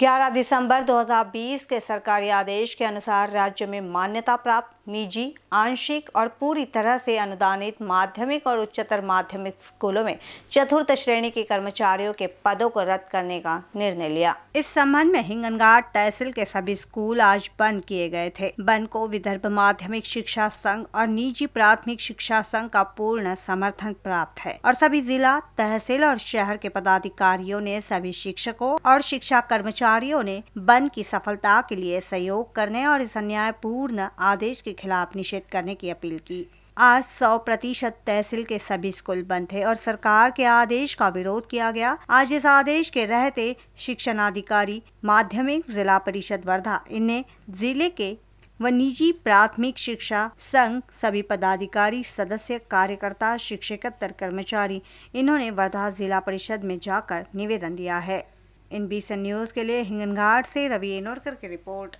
11 दिसंबर 2020 के सरकारी आदेश के अनुसार राज्य में मान्यता प्राप्त निजी आंशिक और पूरी तरह से अनुदानित माध्यमिक और उच्चतर माध्यमिक स्कूलों में चतुर्थ श्रेणी के कर्मचारियों के पदों को रद्द करने का निर्णय लिया इस संबंध में हिंगनघाट तहसील के सभी स्कूल आज बंद किए गए थे बंद को विदर्भ माध्यमिक शिक्षा संघ और निजी प्राथमिक शिक्षा संघ का पूर्ण समर्थन प्राप्त है और सभी जिला तहसील और शहर के पदाधिकारियों ने सभी शिक्षकों और शिक्षा कर्मचारी अधिकारियों ने बंद की सफलता के लिए सहयोग करने और इस अन्यायपूर्ण आदेश के खिलाफ निषेध करने की अपील की आज 100 प्रतिशत तहसील के सभी स्कूल बंद थे और सरकार के आदेश का विरोध किया गया आज इस आदेश के रहते शिक्षणाधिकारी माध्यमिक जिला परिषद वर्धा इन्हें जिले के व निजी प्राथमिक शिक्षा संघ सभी पदाधिकारी सदस्य कार्यकर्ता शिक्षकोत्तर कर्मचारी इन्होंने वर्धा जिला परिषद में जाकर निवेदन दिया है इन बी न्यूज़ के लिए हिंगनघाट से रवि एनोरकर की रिपोर्ट